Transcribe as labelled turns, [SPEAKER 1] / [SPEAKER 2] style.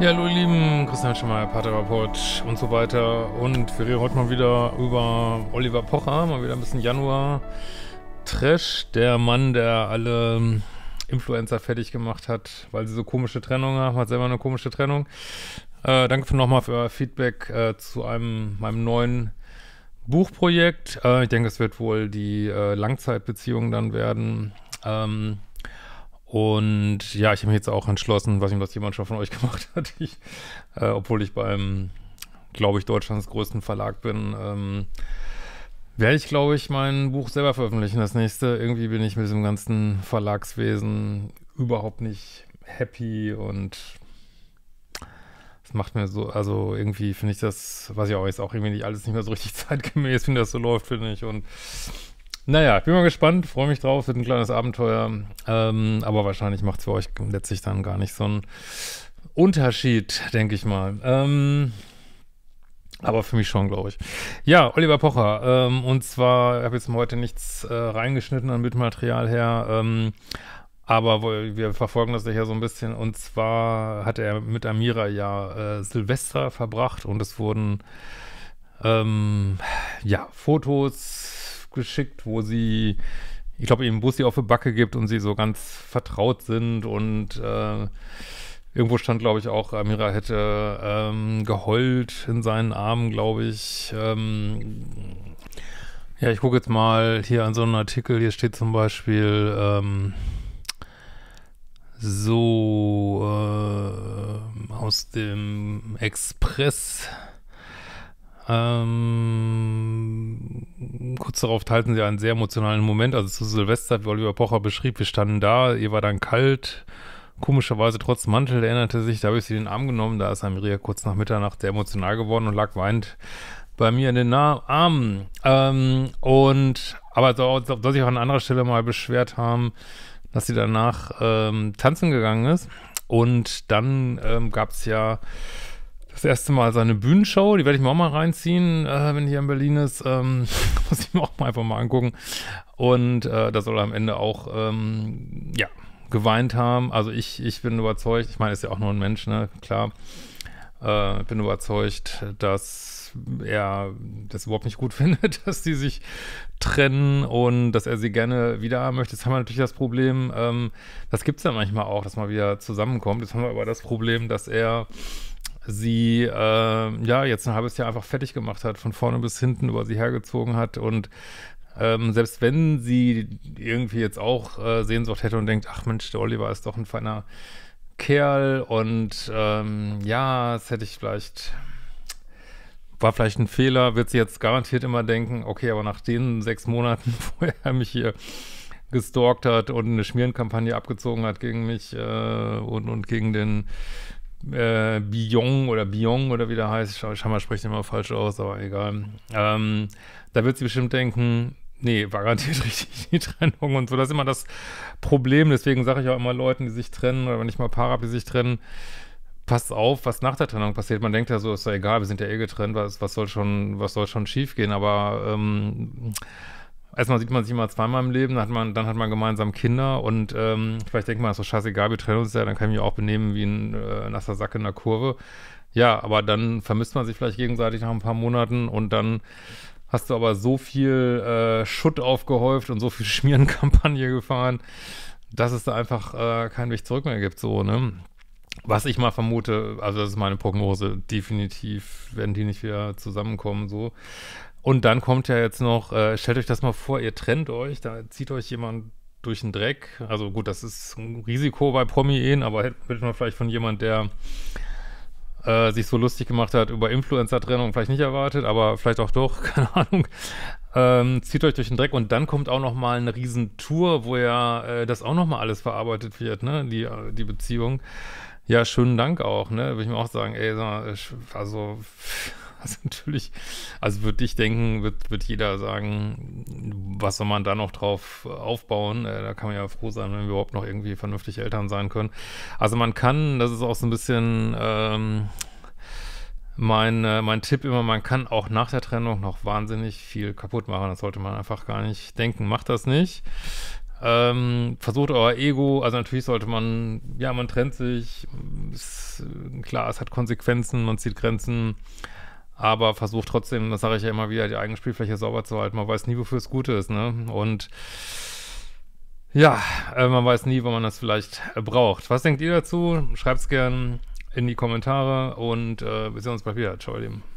[SPEAKER 1] Ja, hallo ihr Lieben, Christian Schemeier, Paartherapeut und so weiter. Und wir reden heute mal wieder über Oliver Pocher, mal wieder ein bisschen Januar. Trash, der Mann, der alle Influencer fertig gemacht hat, weil sie so komische Trennungen haben, hat selber eine komische Trennung. Äh, danke nochmal für euer Feedback äh, zu einem, meinem neuen Buchprojekt. Äh, ich denke, es wird wohl die äh, Langzeitbeziehung dann werden. Ähm, und ja, ich habe mich jetzt auch entschlossen, was ihm das jemand schon von euch gemacht hat, ich, äh, obwohl ich beim, glaube ich, Deutschlands größten Verlag bin, ähm, werde ich, glaube ich, mein Buch selber veröffentlichen, das nächste. Irgendwie bin ich mit diesem ganzen Verlagswesen überhaupt nicht happy und es macht mir so, also irgendwie finde ich das, weiß ich auch ist auch irgendwie nicht, alles nicht mehr so richtig zeitgemäß, wie das so läuft, finde ich. Und naja, ich bin mal gespannt, freue mich drauf, wird ein kleines Abenteuer. Ähm, aber wahrscheinlich macht es für euch letztlich dann gar nicht so einen Unterschied, denke ich mal. Ähm, aber für mich schon, glaube ich. Ja, Oliver Pocher. Ähm, und zwar, ich habe jetzt heute nichts äh, reingeschnitten an Bildmaterial her. Ähm, aber wir verfolgen das ja so ein bisschen. Und zwar hat er mit Amira ja äh, Silvester verbracht und es wurden ähm, ja Fotos, geschickt, wo sie, ich glaube, eben Bussi auf die Backe gibt und sie so ganz vertraut sind und äh, irgendwo stand, glaube ich, auch, Amira hätte ähm, geheult in seinen Armen, glaube ich. Ähm, ja, ich gucke jetzt mal hier an so einen Artikel, hier steht zum Beispiel, ähm, so äh, aus dem Express. Ähm, kurz darauf teilten sie einen sehr emotionalen Moment. Also zu Silvester, wie Oliver Pocher beschrieb, wir standen da, ihr war dann kalt. Komischerweise trotz Mantel erinnerte sich, da habe ich sie den Arm genommen, da ist Amiria kurz nach Mitternacht sehr emotional geworden und lag weinend bei mir in den Armen. Ähm, und aber so, soll sich auch an anderer Stelle mal beschwert haben, dass sie danach ähm, tanzen gegangen ist. Und dann ähm, gab es ja das erste Mal seine Bühnenshow, die werde ich mir auch mal reinziehen, äh, wenn die hier in Berlin ist. Ähm, muss ich mir auch mal einfach mal angucken. Und äh, da soll er am Ende auch, ähm, ja, geweint haben. Also ich, ich bin überzeugt, ich meine, ist ja auch nur ein Mensch, ne, klar. Äh, bin überzeugt, dass er das überhaupt nicht gut findet, dass die sich trennen und dass er sie gerne wieder haben möchte. Jetzt haben wir natürlich das Problem, ähm, das gibt es ja manchmal auch, dass man wieder zusammenkommt. Jetzt haben wir aber das Problem, dass er sie äh, ja jetzt ein halbes Jahr einfach fertig gemacht hat, von vorne bis hinten über sie hergezogen hat und ähm, selbst wenn sie irgendwie jetzt auch äh, Sehnsucht hätte und denkt, ach Mensch, der Oliver ist doch ein feiner Kerl und ähm, ja, das hätte ich vielleicht, war vielleicht ein Fehler, wird sie jetzt garantiert immer denken, okay, aber nach den sechs Monaten, wo er mich hier gestalkt hat und eine Schmierenkampagne abgezogen hat gegen mich äh, und, und gegen den äh, Bion oder Biong oder wie der heißt, ich scheinbar spricht immer falsch aus, aber egal. Ähm, da wird sie bestimmt denken, nee, war garantiert richtig die Trennung und so. Das ist immer das Problem. Deswegen sage ich auch immer Leuten, die sich trennen oder wenn ich mal Paare habe, die sich trennen, passt auf, was nach der Trennung passiert. Man denkt ja so, ist ja egal, wir sind ja eh getrennt, was, was soll schon, was soll schon schief gehen, aber ähm, erstmal sieht man sich immer zweimal im Leben, dann hat man, dann hat man gemeinsam Kinder und ähm, vielleicht denkt man, ist so scheißegal, wir trennen uns ja, dann kann ich mich auch benehmen wie ein äh, nasser Sack in der Kurve. Ja, aber dann vermisst man sich vielleicht gegenseitig nach ein paar Monaten und dann hast du aber so viel äh, Schutt aufgehäuft und so viel Schmierenkampagne gefahren, dass es da einfach äh, keinen Weg zurück mehr gibt, so, ne? Was ich mal vermute, also das ist meine Prognose, definitiv werden die nicht wieder zusammenkommen, so. Und dann kommt ja jetzt noch, äh, stellt euch das mal vor, ihr trennt euch, da zieht euch jemand durch den Dreck. Also gut, das ist ein Risiko bei Promi-Ehen, aber hätte man vielleicht von jemand, der äh, sich so lustig gemacht hat über Influencer-Trennung, vielleicht nicht erwartet, aber vielleicht auch doch, keine Ahnung. Ähm, zieht euch durch den Dreck und dann kommt auch noch mal eine Riesentour, wo ja äh, das auch noch mal alles verarbeitet wird, ne? Die, äh, die Beziehung. Ja, schönen Dank auch, ne? Würde ich mir auch sagen, ey, also... Pff also natürlich, also würde ich denken, wird, wird jeder sagen, was soll man da noch drauf aufbauen? Äh, da kann man ja froh sein, wenn wir überhaupt noch irgendwie vernünftig Eltern sein können. Also man kann, das ist auch so ein bisschen ähm, mein, äh, mein Tipp immer, man kann auch nach der Trennung noch wahnsinnig viel kaputt machen. Das sollte man einfach gar nicht denken. Macht das nicht. Ähm, versucht euer Ego, also natürlich sollte man, ja, man trennt sich, ist, klar, es hat Konsequenzen, man zieht Grenzen, aber versucht trotzdem, das sage ich ja immer wieder, die eigene Spielfläche sauber zu halten. Man weiß nie, wofür es gut ist, ne? Und ja, äh, man weiß nie, wo man das vielleicht äh, braucht. Was denkt ihr dazu? Schreibt es gerne in die Kommentare und äh, wir sehen uns bald wieder. Ciao, ihr Lieben.